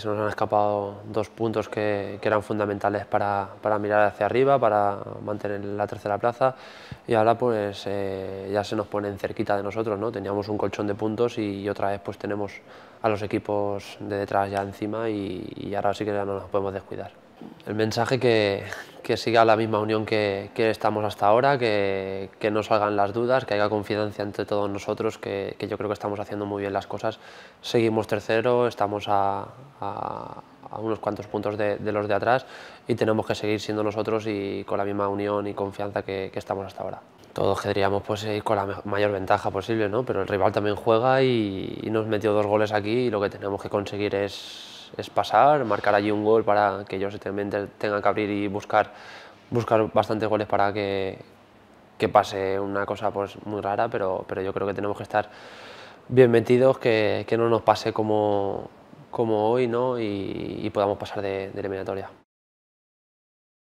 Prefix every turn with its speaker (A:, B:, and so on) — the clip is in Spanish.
A: Se nos han escapado dos puntos que, eran fundamentales para, mirar hacia arriba, para mantener la tercera plaza y ahora pues eh, ya se nos ponen cerquita de nosotros, ¿no? Teníamos un colchón de puntos y, otra vez pues tenemos a los equipos de detrás ya encima y, y ahora sí que ya no nos podemos descuidar. El mensaje que, que siga la misma unión que, estamos hasta ahora, que, no salgan las dudas, que haya confianza entre todos nosotros, que, yo creo que estamos haciendo muy bien las cosas. Seguimos tercero, estamos a, unos cuantos puntos de, los de atrás y tenemos que seguir siendo nosotros y con la misma unión y confianza que, estamos hasta ahora. Todos querríamos pues, ir con la mayor ventaja posible, ¿no? pero el rival también juega y nos metió dos goles aquí y lo que tenemos que conseguir es es, pasar, marcar allí un gol para que ellos tengan que abrir y buscar, buscar bastantes goles para que, pase una cosa pues, muy rara, pero, pero yo creo que tenemos que estar bien metidos, que, no nos pase como, como hoy ¿no? y, y podamos pasar de eliminatoria.